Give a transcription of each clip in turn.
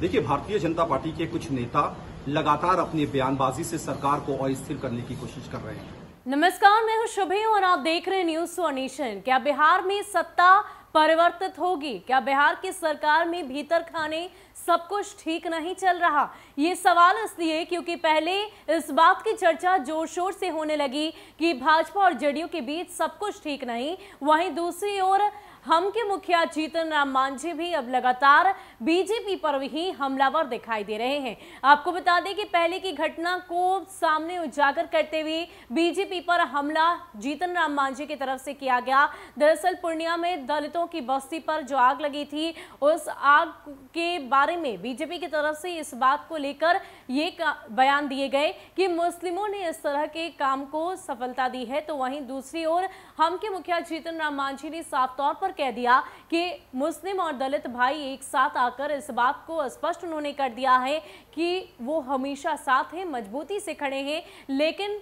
देखिए भारतीय जनता पार्टी के कुछ नेता लगातार अपनी बयानबाजी से सरकार को अस्थिर करने की कोशिश कर रहे हैं नमस्कार मैं हूं शुभे और आप देख रहे हैं न्यूज फॉर नेशन क्या बिहार में सत्ता परिवर्तित होगी क्या बिहार की सरकार में भीतर खाने सब कुछ ठीक नहीं चल रहा ये सवाल इसलिए क्योंकि पहले इस बात की चर्चा जोर शोर से होने लगी कि भाजपा और जेडीयू के बीच सब कुछ ठीक नहीं वहीं दूसरी ओर हम के मुखिया जीतन राम मांझी भी अब लगातार बीजेपी पर ही हमलावर दिखाई दे रहे हैं आपको बता दें कि पहले की घटना को सामने उजागर करते हुए बीजेपी पर हमला जीतन राम मांझी की तरफ से किया गया दरअसल पूर्णिया में दलितों की बस्ती पर जो आग लगी थी उस आग के बारे में बीजेपी की तरफ से इस बात को लेकर ये बयान दिए गए कि मुस्लिमों ने इस तरह के काम को सफलता दी है तो वहीं दूसरी ओर हम के मुखिया जीतन राम मांझी ने साफ तौर पर कह दिया कि मुस्लिम और दलित भाई एक साथ आकर इस बात को स्पष्ट उन्होंने कर दिया है कि वो हमेशा साथ हैं मजबूती से खड़े हैं लेकिन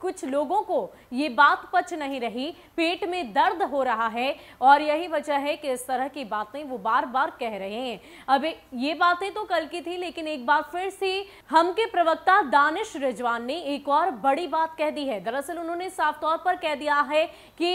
कुछ लोगों को ये बात पच नहीं रही पेट में दर्द हो रहा है और यही वजह है कि इस तरह की बातें वो बार बार कह रहे हैं अब ये बातें तो कल की थी लेकिन एक बार फिर से हम के प्रवक्ता दानिश रिजवान ने एक और बड़ी बात कह दी है दरअसल उन्होंने साफ तौर पर कह दिया है कि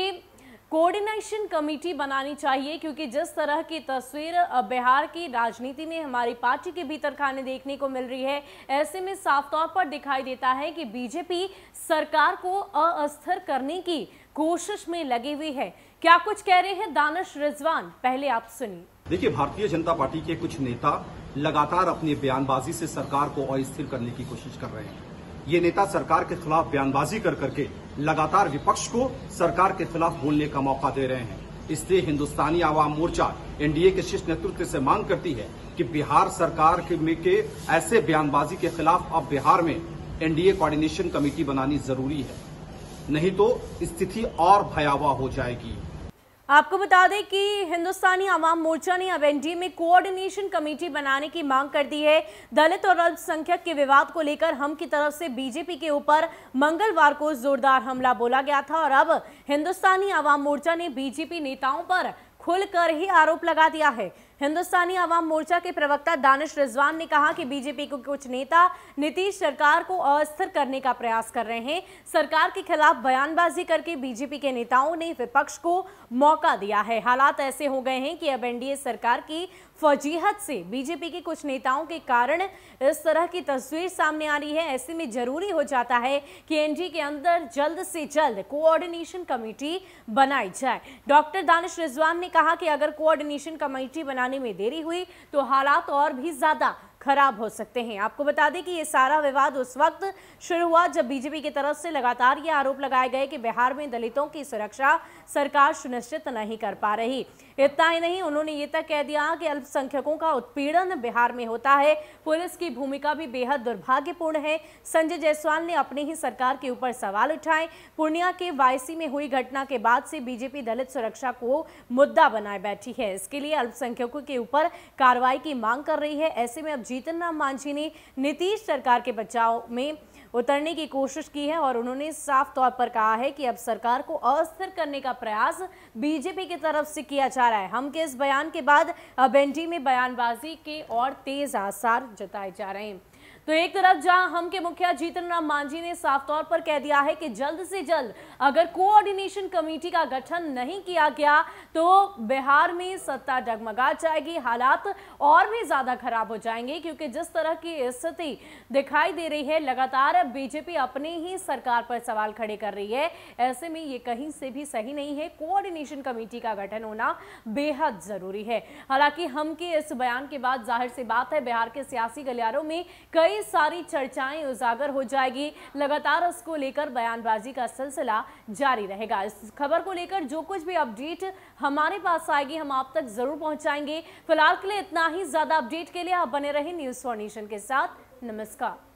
कोऑर्डिनेशन कमेटी बनानी चाहिए क्योंकि जिस तरह की तस्वीर बिहार की राजनीति में हमारी पार्टी के भीतर खाने देखने को मिल रही है ऐसे में साफ तौर पर दिखाई देता है कि बीजेपी सरकार को अस्थिर करने की कोशिश में लगी हुई है क्या कुछ कह रहे हैं दानिश रिजवान पहले आप सुनिए देखिए भारतीय जनता पार्टी के कुछ नेता लगातार अपनी बयानबाजी से सरकार को अस्थिर करने की कोशिश कर रहे हैं ये नेता सरकार के खिलाफ बयानबाजी कर करके लगातार विपक्ष को सरकार के खिलाफ बोलने का मौका दे रहे हैं इसलिए हिंदुस्तानी आवाम मोर्चा एनडीए के शीर्ष नेतृत्व से मांग करती है कि बिहार सरकार के, में के ऐसे बयानबाजी के खिलाफ अब बिहार में एनडीए कोऑर्डिनेशन कमेटी बनानी जरूरी है नहीं तो स्थिति और भयावह हो जाएगी आपको बता दें कि हिंदुस्तानी आवाम मोर्चा ने अब एनडीए में कोऑर्डिनेशन कमेटी बनाने की मांग कर दी है दलित और अल्पसंख्यक के विवाद को लेकर हम की तरफ से बीजेपी के ऊपर मंगलवार को जोरदार हमला बोला गया था और अब हिंदुस्तानी आवाम मोर्चा ने बीजेपी नेताओं पर खुलकर ही आरोप लगा दिया है हिंदुस्तानी आवाम मोर्चा के प्रवक्ता दानिश रिजवान ने कहा कि बीजेपी के कुछ नेता नीतीश सरकार को अस्थिर करने का प्रयास कर रहे हैं सरकार के खिलाफ बयानबाजी करके बीजेपी के नेताओं ने विपक्ष को मौका दिया है हालात ऐसे हो गए हैं कि अब एनडीए सरकार की फजीहत से बीजेपी के कुछ नेताओं के कारण इस तरह की तस्वीर सामने आ रही है ऐसे में जरूरी हो जाता है कि एनडीए के अंदर जल्द से जल्द कोऑर्डिनेशन कमेटी बनाई जाए डॉक्टर दानिश रिजवान ने कहा कि अगर कोऑर्डिनेशन कमेटी बना आने में देरी हुई तो हालात और भी ज्यादा खराब हो सकते हैं आपको बता दें कि ये सारा विवाद उस वक्त शुरू हुआ जब बीजेपी की तरफ से लगातार ये आरोप लगाए गए कि बिहार में दलितों की सुरक्षा सरकार सुनिश्चित नहीं कर पा रही इतना ही नहीं उन्होंने ये तक कह दिया कि अल्पसंख्यकों का उत्पीड़न बिहार में होता है पुलिस की भूमिका भी बेहद दुर्भाग्यपूर्ण है संजय जायसवाल ने अपनी ही सरकार के ऊपर सवाल उठाए पूर्णिया के वायसी में हुई घटना के बाद से बीजेपी दलित सुरक्षा को मुद्दा बनाए बैठी है इसके लिए अल्पसंख्यकों के ऊपर कार्रवाई की मांग कर रही है ऐसे में अब राम मांझी ने नीतीश सरकार के बचाव में उतरने की कोशिश की है और उन्होंने साफ तौर पर कहा है कि अब सरकार को अस्थिर करने का प्रयास बीजेपी की तरफ से किया जा रहा है हम के इस बयान के बाद अब में बयानबाजी के और तेज आसार जताए जा रहे हैं तो एक तरफ जहां हम के मुखिया जीतन राम मांझी ने साफ तौर पर कह दिया है कि जल्द से जल्द अगर कोऑर्डिनेशन कमेटी का गठन नहीं किया गया तो बिहार में सत्ता डगमगा जाएगी हालात और भी ज्यादा खराब हो जाएंगे क्योंकि जिस तरह की स्थिति दिखाई दे रही है लगातार बीजेपी अपने ही सरकार पर सवाल खड़े कर रही है ऐसे में ये कहीं से भी सही नहीं है कोऑर्डिनेशन कमेटी का गठन होना बेहद जरूरी है हालांकि हम के इस बयान के बाद जाहिर सी बात है बिहार के सियासी गलियारों में कई कई सारी चर्चाएं उजागर हो जाएगी लगातार उसको लेकर बयानबाजी का सिलसिला जारी रहेगा इस खबर को लेकर जो कुछ भी अपडेट हमारे पास आएगी हम आप तक जरूर पहुंचाएंगे फिलहाल के लिए इतना ही ज्यादा अपडेट के लिए आप बने रहे न्यूज फॉर नेशन के साथ नमस्कार